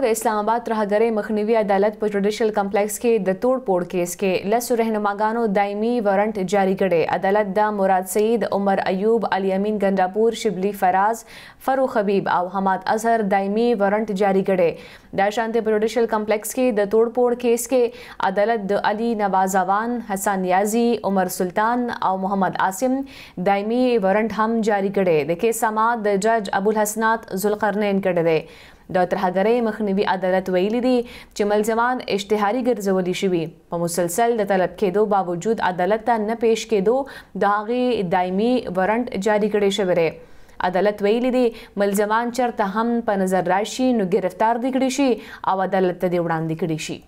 خو د اسلام آباد راهګرې مخنیوي عدالت په جوډیشل کمپلیکس کې د توړ پوړ کیس کې لسو رهنماګانو دایمي ورنټ جاری کړي عدالت د مراد سید عمر ایوب علي امین ګنداپور شبلی فراز فروخ حبیب او حماد اظهر دایمي ورنټ جاری کړي د شانته په جوډیشل کمپلیکس کې د توړ پوړ کیس کې عدالت د علي نواز اوان حسن نیازی عمر سلطان او محمد عاصم دایمي ورنټ هم جاری کړي د کیس سماعت د جج ابو الحسنات ذوالقرنین کړي دی د ترهګرۍ مخنیوي عدالت ویلي دی چې ملزمان اشتهاري ګرځولي شوي په مسلسل د طلب کېدو باوجود عدالت ته نه پېښ کېدو د هغې دایمي ورنټ جاری کړی شوی دی عدالت ویلي دی ملزمان چرته هم په نظر راشي نو گرفتار دي کړی شي او عدالت ته دی وړاندې کړی شي